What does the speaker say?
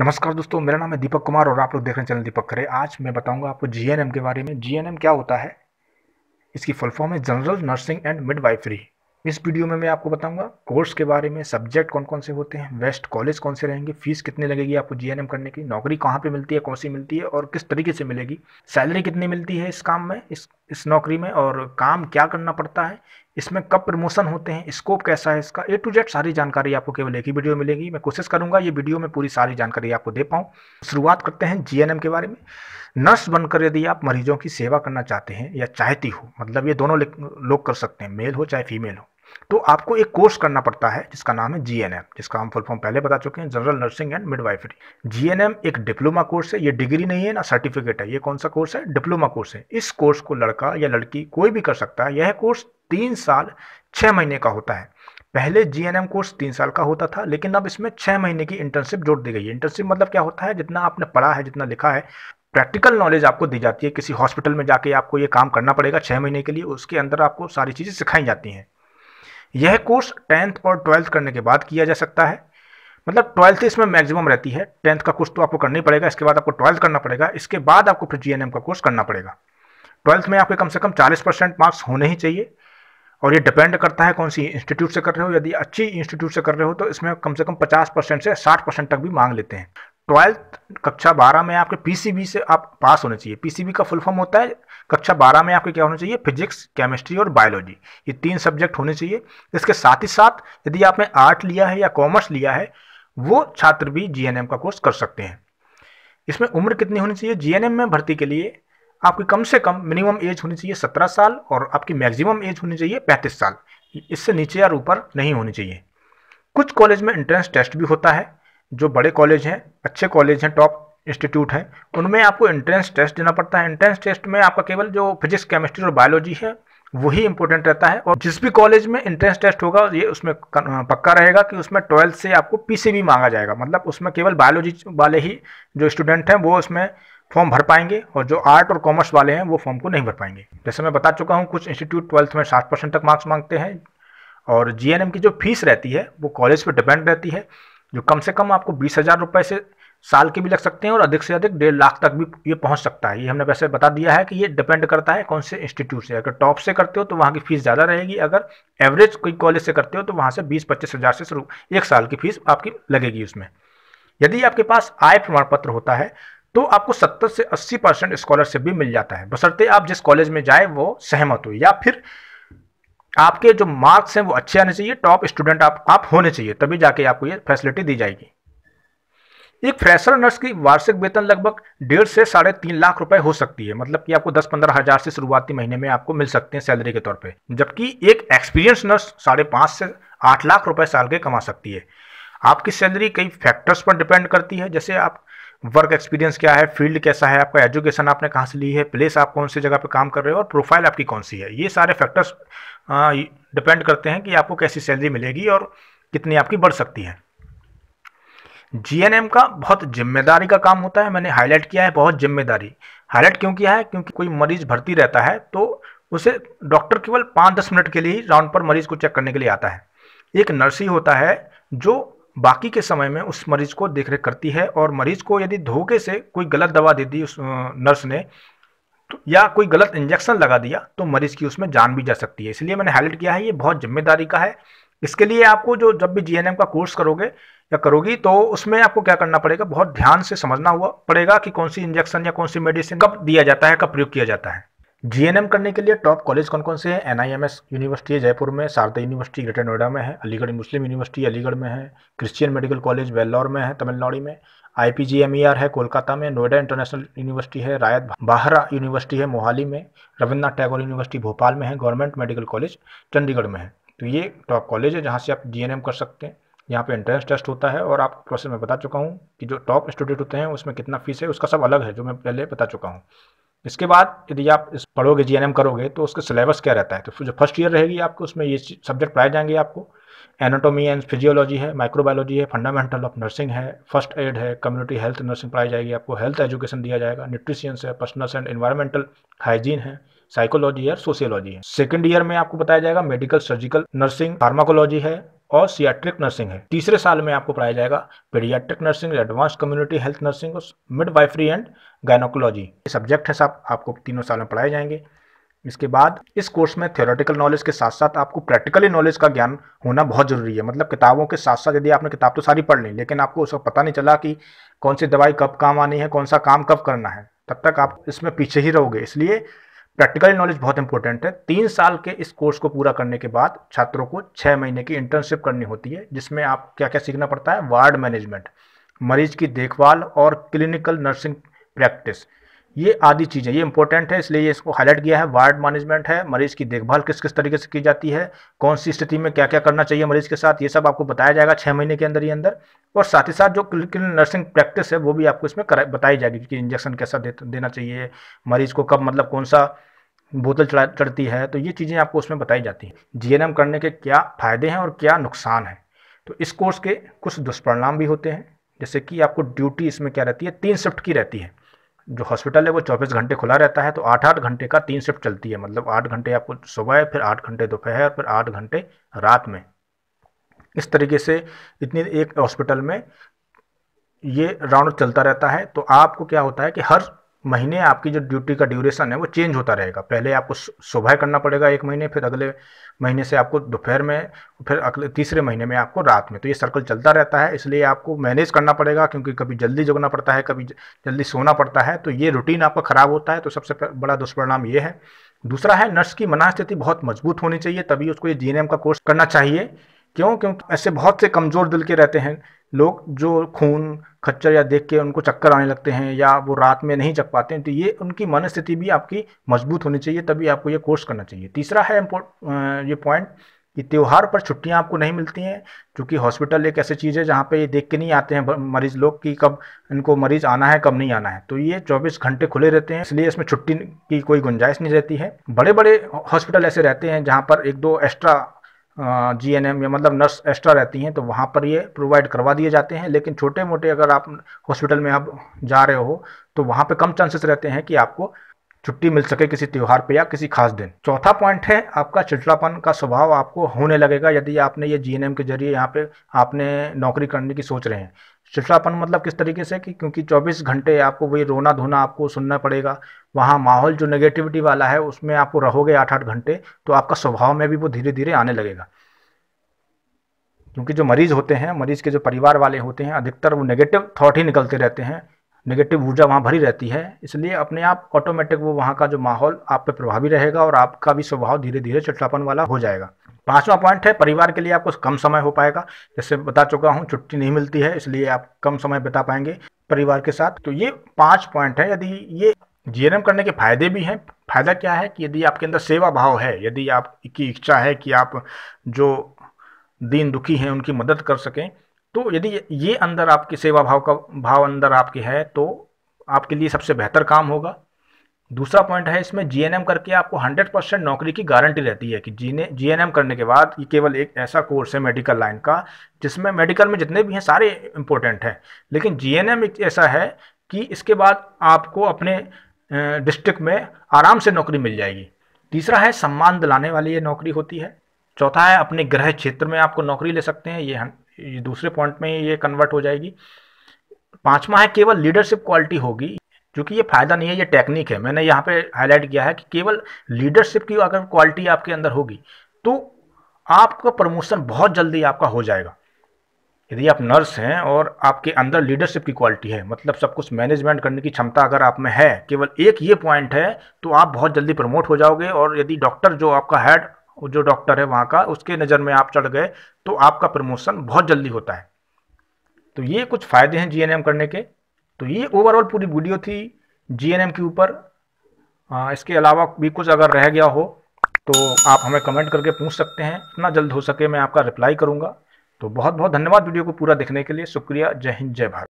नमस्कार दोस्तों मेरा नाम है दीपक कुमार और आप लोग देख रहे हैं चैनल दीपक खरे आज मैं बताऊंगा आपको जीएनएम के बारे में जीएनएम क्या होता है इसकी फुल फॉर्म है जनरल नर्सिंग एंड मिडवाइफरी इस वीडियो में मैं आपको बताऊंगा कोर्स के बारे में सब्जेक्ट कौन कौन से होते हैं बेस्ट कॉलेज कौन से रहेंगे फीस कितनी लगेगी आपको जीएनएम करने की नौकरी कहाँ पर मिलती है कौन सी मिलती है और किस तरीके से मिलेगी सैलरी कितनी मिलती है इस काम में इस इस नौकरी में और काम क्या करना पड़ता है इसमें कब प्रमोशन होते हैं स्कोप कैसा है इसका ए टू जेड सारी जानकारी आपको केवल एक ही वीडियो मिलेगी मैं कोशिश करूंगा ये वीडियो में पूरी सारी जानकारी आपको दे पाऊँ शुरुआत करते हैं जीएनएम के बारे में नर्स बनकर यदि आप मरीजों की सेवा करना चाहते हैं या चाहती हो मतलब ये दोनों लोग कर सकते हैं मेल हो चाहे फीमेल हो तो आपको एक कोर्स करना पड़ता है जिसका नाम है जी जिसका हम फुल फॉर्म पहले बता चुके हैं जनरल नर्सिंग एंड मिडवाइफरी जी एक डिप्लोमा कोर्स है ये डिग्री नहीं है ना सर्टिफिकेट है ये कौन सा कोर्स है डिप्लोमा कोर्स है इस कोर्स को लड़का या लड़की कोई भी कर सकता है यह कोर्स तीन साल छः महीने का होता है पहले जीएनएम कोर्स तीन साल का होता था लेकिन अब इसमें छः महीने की इंटर्नशिप जोड़ दी गई है इंटर्नशिप मतलब क्या होता है जितना आपने पढ़ा है जितना लिखा है प्रैक्टिकल नॉलेज आपको दी जाती है किसी हॉस्पिटल में जाके आपको ये काम करना पड़ेगा छः महीने के लिए उसके अंदर आपको सारी चीज़ें सिखाई जाती हैं यह कोर्स टेंथ और ट्वेल्थ करने के बाद किया जा सकता है मतलब ट्वेल्थ इसमें मैक्सिमम रहती है टेंथ का कोर्स तो आपको करना ही पड़ेगा इसके बाद आपको ट्वेल्थ करना पड़ेगा इसके बाद आपको फिर जीएनएम का कोर्स करना पड़ेगा ट्वेल्थ में आपके कम से कम चालीस परसेंट मार्क्स होने ही चाहिए और ये डिपेंड करता है कौन सी इंस्टीट्यूट से कर रहे हो यदि अच्छी इंस्टीट्यूट से कर रहे हो तो इसमें कम से कम पचास परसेंट से साठ परसेंट तक भी मांग लेते हैं ट्वेल्थ कक्षा बारह में आपके पीसीबी से आप पास होने चाहिए पीसीबी का फुल फॉर्म होता है कक्षा बारह में आपके क्या होना चाहिए फिजिक्स केमिस्ट्री और बायोलॉजी ये तीन सब्जेक्ट होने चाहिए इसके साथ ही साथ यदि आपने आर्ट लिया है या कॉमर्स लिया है वो छात्र भी जीएनएम का कोर्स कर सकते हैं इसमें उम्र कितनी होनी चाहिए जीएनएम में भर्ती के लिए आपकी कम से कम मिनिमम एज होनी चाहिए सत्रह साल और आपकी मैक्सिमम एज होनी चाहिए पैंतीस साल इससे नीचे या ऊपर नहीं होनी चाहिए कुछ कॉलेज में एंट्रेंस टेस्ट भी होता है जो बड़े कॉलेज हैं अच्छे कॉलेज हैं टॉप इंस्टीट्यूट हैं उनमें आपको एंट्रेंस टेस्ट देना पड़ता है एंट्रेंस टेस्ट में आपका केवल जो फिजिक्स केमिस्ट्री और बायोलॉजी है वही इंपॉर्टेंट रहता है और जिस भी कॉलेज में एंट्रेंस टेस्ट होगा ये उसमें पक्का रहेगा कि उसमें ट्वेल्थ से आपको पीसीबी मांगा जाएगा मतलब उसमें केवल बायोलॉजी वाले ही जो स्टूडेंट हैं वो उसमें फॉर्म भर पाएंगे और जो आर्ट और कॉमर्स वाले हैं वो फॉर्म को नहीं भर पाएंगे जैसे मैं बता चुका हूँ कुछ इंस्टीट्यूट ट्वेल्थ में सात परसेंट तक मार्क्स मांगते हैं और जी की जो फीस रहती है वो कॉलेज पर डिपेंड रहती है जो कम से कम आपको बीस हज़ार रुपये से साल के भी लग सकते हैं और अधिक से अधिक डेढ़ लाख तक भी ये पहुंच सकता है ये हमने वैसे बता दिया है कि ये डिपेंड करता है कौन से इंस्टीट्यूट से अगर टॉप से करते हो तो वहाँ की फ़ीस ज़्यादा रहेगी अगर एवरेज कोई कॉलेज से करते हो तो वहाँ से बीस पच्चीस हज़ार से शुरू एक साल की फ़ीस आपकी लगेगी उसमें यदि आपके पास आय प्रमाण पत्र होता है तो आपको 70 से 80 परसेंट स्कॉलरशिप भी मिल जाता है बसरते आप जिस कॉलेज में जाए वो सहमत हो या फिर आपके जो मार्क्स हैं वो अच्छे आने चाहिए टॉप स्टूडेंट आप आप होने चाहिए तभी जाके आपको ये फैसिलिटी दी जाएगी एक फ्रेशर नर्स की वार्षिक वेतन लगभग डेढ़ से साढ़े तीन लाख रुपए हो सकती है मतलब कि आपको दस पंद्रह हजार से शुरुआती महीने में आपको मिल सकते हैं सैलरी के तौर पे जबकि एक एक्सपीरियंस नर्स साढ़े पाँच से आठ लाख रुपए साल के कमा सकती है आपकी सैलरी कई फैक्टर्स पर डिपेंड करती है जैसे आप वर्क एक्सपीरियंस क्या है फील्ड कैसा है आपका एजुकेशन आपने कहाँ से ली है प्लेस आप कौन सी जगह पे काम कर रहे हो और प्रोफाइल आपकी कौन सी है ये सारे फैक्टर्स डिपेंड करते हैं कि आपको कैसी सैलरी मिलेगी और कितनी आपकी बढ़ सकती है जीएनएम का बहुत जिम्मेदारी का काम होता है मैंने हाईलाइट किया है बहुत जिम्मेदारी हाईलाइट क्यों किया है क्योंकि कोई मरीज भर्ती रहता है तो उसे डॉक्टर केवल पाँच दस मिनट के लिए ही राउंड पर मरीज को चेक करने के लिए आता है एक नर्सी होता है जो बाकी के समय में उस मरीज को देख रेख करती है और मरीज को यदि धोखे से कोई गलत दवा दे दी उस नर्स ने तो या कोई गलत इंजेक्शन लगा दिया तो मरीज की उसमें जान भी जा सकती है इसलिए मैंने हाईलाइट किया है ये बहुत जिम्मेदारी का है इसके लिए आपको जो जब भी जी का कोर्स करोगे या करोगी तो उसमें आपको क्या करना पड़ेगा बहुत ध्यान से समझना हुआ पड़ेगा कि कौन सी इंजेक्शन या कौन सी मेडिसिन कब दिया जाता है कब प्रयोग किया जाता है जीएनएम करने के लिए टॉप कॉलेज कौन कौन से हैं एनआईएमएस यूनिवर्सिटी है जयपुर में शारदा यूनिवर्सिटी ग्रेटर नोएडा में है अलीगढ़ मुस्लिम यूनिवर्सिटी अलीगढ़ में है क्रिश्चियन मेडिकल कॉलेज वेल्लौर में है तमिलनाडु में आईपीजीएमईआर e है कोलकाता में नोएडा इंटरनेशनल यूनिवर्सिटी है रायत बाहरा यूनिवर्सिटी है मोहाली में रविन्द्रनाथ टैगोर यूनिवर्सिटी भोपाल में है गवर्नमेंट मेडिकल कॉलेज चंडीगढ़ में है तो ये टॉप कॉलेज है जहाँ से आप जी कर सकते हैं यहाँ पे एंट्रेंस टेस्ट होता है और आप प्रोसेस मैं बता चुका हूँ कि जो टॉप स्टूडेंट होते हैं उसमें कितना फीस है उसका सब अलग है जो मैं पहले बता चुका हूँ इसके बाद यदि आप इस पढ़ोगे जी करोगे तो उसका सिलेबस क्या रहता है तो जो फर्स्ट ईयर रहेगी आपको उसमें ये सब्जेक्ट पढ़ाए जाएंगे आपको एनाटोमी एंड फिजियोलॉजी है माइक्रोबायोलॉजी है फंडामेंटल ऑफ नर्सिंग है फर्स्ट एड है कम्युनिटी हेल्थ नर्सिंग पढ़ाई जाएगी आपको हेल्थ एजुकेशन दिया जाएगा न्यूट्रिशियंस है पर्सनल एंड इन्वायरमेंटल हाइजीन है साइकोलॉजी है सोशियोलॉजी है सेकेंड ईयर में आपको बताया जाएगा मेडिकल सर्जिकल नर्सिंग फार्माकोलॉजी है और सियाट्रिक नर्सिंग है तीसरे साल में आपको पढ़ाया जाएगा paediatric nursing advance community health nursing midwifery and gynaecology ये सब्जेक्ट है साहब आपको तीनों साल में पढ़ाए जाएंगे इसके बाद इस कोर्स में थियोरेटिकल नॉलेज के साथ साथ आपको प्रैक्टिकली नॉलेज का ज्ञान होना बहुत ज़रूरी है मतलब किताबों के साथ साथ यदि आपने किताब तो सारी पढ़ ली लेकिन आपको उसका पता नहीं चला कि कौन सी दवाई कब काम आनी है कौन सा काम कब करना है तब तक आप इसमें पीछे ही रहोगे इसलिए प्रैक्टिकल नॉलेज बहुत इंपॉर्टेंट है तीन साल के इस कोर्स को पूरा करने के बाद छात्रों को छः महीने की इंटर्नशिप करनी होती है जिसमें आप क्या क्या सीखना पड़ता है वार्ड मैनेजमेंट मरीज की देखभाल और क्लिनिकल नर्सिंग प्रैक्टिस ये आदि चीज़ें ये इंपॉर्टेंट है इसलिए ये इसको हाईलाइट किया है वार्ड मैनेजमेंट है मरीज की देखभाल किस किस तरीके से की जाती है कौन सी स्थिति में क्या क्या करना चाहिए मरीज के साथ ये सब आपको बताया जाएगा छः महीने के अंदर ही अंदर और साथ ही साथ जो क्लिनिकल नर्सिंग प्रैक्टिस है वो भी आपको इसमें बताई जाएगी कि इंजेक्शन कैसा दे, देना चाहिए मरीज को कब मतलब कौन सा बोतल चढ़ा चढ़ती है तो ये चीज़ें आपको उसमें बताई जाती हैं जीएनएम करने के क्या फ़ायदे हैं और क्या नुकसान है तो इस कोर्स के कुछ दुष्परिणाम भी होते हैं जैसे कि आपको ड्यूटी इसमें क्या रहती है तीन शिफ्ट की रहती है जो हॉस्पिटल है वो चौबीस घंटे खुला रहता है तो आठ आठ घंटे का तीन शिफ्ट चलती है मतलब आठ घंटे आपको सुबह फिर आठ घंटे दोपहर फिर आठ घंटे रात में इस तरीके से इतनी एक हॉस्पिटल में ये राउंड चलता रहता है तो आपको क्या होता है कि हर महीने आपकी जो ड्यूटी का ड्यूरेशन है वो चेंज होता रहेगा पहले आपको सुबह करना पड़ेगा एक महीने फिर अगले महीने से आपको दोपहर में फिर अगले तीसरे महीने में आपको रात में तो ये सर्कल चलता रहता है इसलिए आपको मैनेज करना पड़ेगा क्योंकि कभी जल्दी जगना पड़ता है कभी जल्दी सोना पड़ता है तो ये रूटीन आपका ख़राब होता है तो सबसे बड़ा दुष्परिणाम ये है दूसरा है नर्स की मना स्थिति बहुत मजबूत होनी चाहिए तभी उसको ये जी का कोर्स करना चाहिए क्यों क्योंकि ऐसे बहुत से कमज़ोर दिल के रहते हैं लोग जो खून खच्चर या देख के उनको चक्कर आने लगते हैं या वो रात में नहीं जग पाते हैं तो ये उनकी मन स्थिति भी आपकी मजबूत होनी चाहिए तभी आपको ये कोर्स करना चाहिए तीसरा है ये पॉइंट कि त्यौहार पर छुट्टियां आपको नहीं मिलती हैं क्योंकि हॉस्पिटल एक ऐसी चीज़ है जहाँ पे ये देख के नहीं आते हैं मरीज़ लोग कि कब इनको मरीज़ आना है कब नहीं आना है तो ये 24 घंटे खुले रहते हैं इसलिए इसमें छुट्टी की कोई गुंजाइश नहीं रहती है बड़े बड़े हॉस्पिटल ऐसे रहते हैं जहाँ पर एक दो एक्स्ट्रा जी एन एम या मतलब नर्स एक्स्ट्रा रहती हैं तो वहाँ पर ये प्रोवाइड करवा दिए जाते हैं लेकिन छोटे मोटे अगर आप हॉस्पिटल में आप जा रहे हो तो वहाँ पे कम चांसेस रहते हैं कि आपको छुट्टी मिल सके किसी त्यौहार पे या किसी खास दिन चौथा पॉइंट है आपका चिड़चिड़ापन का स्वभाव आपको होने लगेगा यदि आपने ये जी के जरिए यहाँ पे आपने नौकरी करने की सोच रहे हैं शिक्षापन मतलब किस तरीके से कि क्योंकि 24 घंटे आपको वही रोना धोना आपको सुनना पड़ेगा वहाँ माहौल जो नेगेटिविटी वाला है उसमें आपको रहोगे आठ आठ घंटे तो आपका स्वभाव में भी वो धीरे धीरे आने लगेगा क्योंकि जो मरीज होते हैं मरीज के जो परिवार वाले होते हैं अधिकतर वो नेगेटिव थाट ही निकलते रहते हैं नेगेटिव ऊर्जा वहाँ भरी रहती है इसलिए अपने आप ऑटोमेटिक वो वहाँ का जो माहौल आप पे प्रभावी रहेगा और आपका भी स्वभाव धीरे धीरे चिट्टापन वाला हो जाएगा पांचवा पॉइंट है परिवार के लिए आपको कम समय हो पाएगा जैसे बता चुका हूँ छुट्टी नहीं मिलती है इसलिए आप कम समय बिता पाएंगे परिवार के साथ तो ये पांच पॉइंट है यदि ये जीएनएम करने के फायदे भी हैं फायदा क्या है कि यदि आपके अंदर सेवा भाव है यदि आपकी इच्छा है कि आप जो दीन दुखी हैं उनकी मदद कर सकें तो यदि ये अंदर आपके सेवा भाव का भाव अंदर आपके है तो आपके लिए सबसे बेहतर काम होगा दूसरा पॉइंट है इसमें जीएनएम करके आपको 100 परसेंट नौकरी की गारंटी रहती है कि जीएनएम करने के बाद ये केवल एक ऐसा कोर्स है मेडिकल लाइन का जिसमें मेडिकल में जितने भी हैं सारे इंपॉर्टेंट हैं लेकिन जीएनएम एक ऐसा है कि इसके बाद आपको अपने डिस्ट्रिक्ट में आराम से नौकरी मिल जाएगी तीसरा है सम्मान दिलाने वाली ये नौकरी होती है चौथा है अपने गृह क्षेत्र में आपको नौकरी ले सकते हैं ये, ये दूसरे पॉइंट में ये कन्वर्ट हो जाएगी पाँचवा है केवल लीडरशिप क्वालिटी होगी क्योंकि ये फ़ायदा नहीं है ये टेक्निक है मैंने यहाँ पे हाईलाइट किया है कि केवल लीडरशिप की अगर क्वालिटी आपके अंदर होगी तो आपका प्रमोशन बहुत जल्दी आपका हो जाएगा यदि आप नर्स हैं और आपके अंदर लीडरशिप की क्वालिटी है मतलब सब कुछ मैनेजमेंट करने की क्षमता अगर आप में है केवल एक ये पॉइंट है तो आप बहुत जल्दी प्रमोट हो जाओगे और यदि डॉक्टर जो आपका हेड जो डॉक्टर है वहाँ का उसके नज़र में आप चढ़ गए तो आपका प्रमोशन बहुत जल्दी होता है तो ये कुछ फ़ायदे हैं जी करने के तो ये ओवरऑल पूरी वीडियो थी जीएनएम के ऊपर इसके अलावा भी कुछ अगर रह गया हो तो आप हमें कमेंट करके पूछ सकते हैं इतना जल्द हो सके मैं आपका रिप्लाई करूँगा तो बहुत बहुत धन्यवाद वीडियो को पूरा देखने के लिए शुक्रिया जय हिंद जय भारत